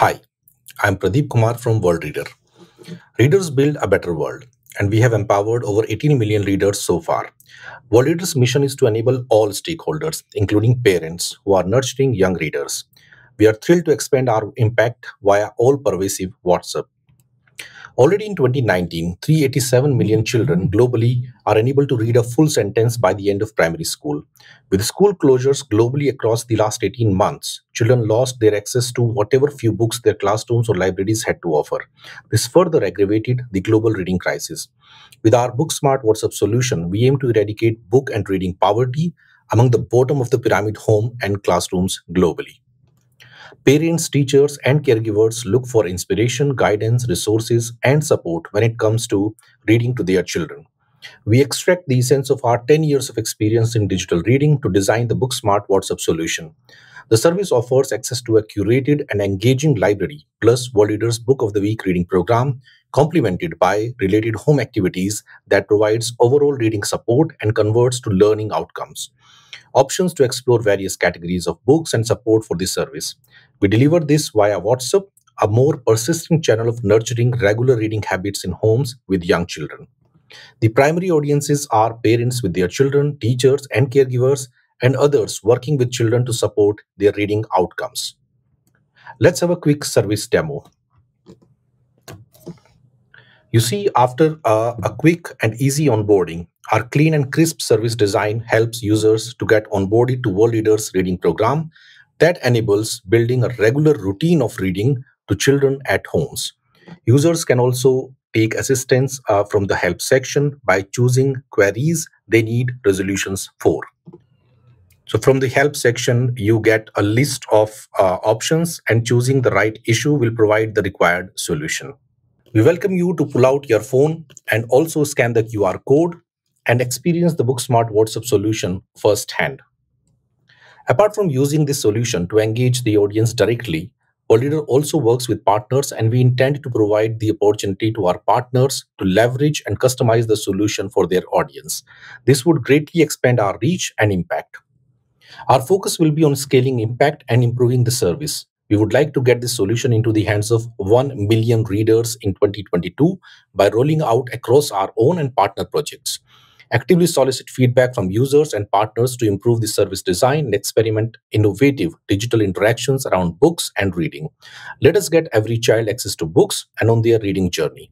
Hi, I'm Pradeep Kumar from World Reader. Readers build a better world, and we have empowered over 18 million readers so far. World Reader's mission is to enable all stakeholders, including parents, who are nurturing young readers. We are thrilled to expand our impact via all pervasive WhatsApp. Already in 2019, 387 million children globally are unable to read a full sentence by the end of primary school. With school closures globally across the last 18 months, children lost their access to whatever few books their classrooms or libraries had to offer. This further aggravated the global reading crisis. With our BookSmart WhatsApp solution, we aim to eradicate book and reading poverty among the bottom of the pyramid home and classrooms globally. Parents, teachers, and caregivers look for inspiration, guidance, resources, and support when it comes to reading to their children. We extract the essence of our 10 years of experience in digital reading to design the BookSmart WhatsApp solution. The service offers access to a curated and engaging library, plus World Leaders Book of the Week reading program, complemented by related home activities that provides overall reading support and converts to learning outcomes. Options to explore various categories of books and support for this service. We deliver this via WhatsApp, a more persistent channel of nurturing regular reading habits in homes with young children. The primary audiences are parents with their children, teachers and caregivers, and others working with children to support their reading outcomes. Let's have a quick service demo. You see, after a, a quick and easy onboarding, our clean and crisp service design helps users to get onboarded to World Leaders Reading Program that enables building a regular routine of reading to children at homes. Users can also take assistance uh, from the help section by choosing queries they need resolutions for. So, from the help section, you get a list of uh, options, and choosing the right issue will provide the required solution. We welcome you to pull out your phone and also scan the QR code and experience the BookSmart WhatsApp solution firsthand. Apart from using this solution to engage the audience directly, Polyder also works with partners and we intend to provide the opportunity to our partners to leverage and customize the solution for their audience. This would greatly expand our reach and impact. Our focus will be on scaling impact and improving the service. We would like to get this solution into the hands of 1 million readers in 2022 by rolling out across our own and partner projects. Actively solicit feedback from users and partners to improve the service design and experiment innovative digital interactions around books and reading. Let us get every child access to books and on their reading journey.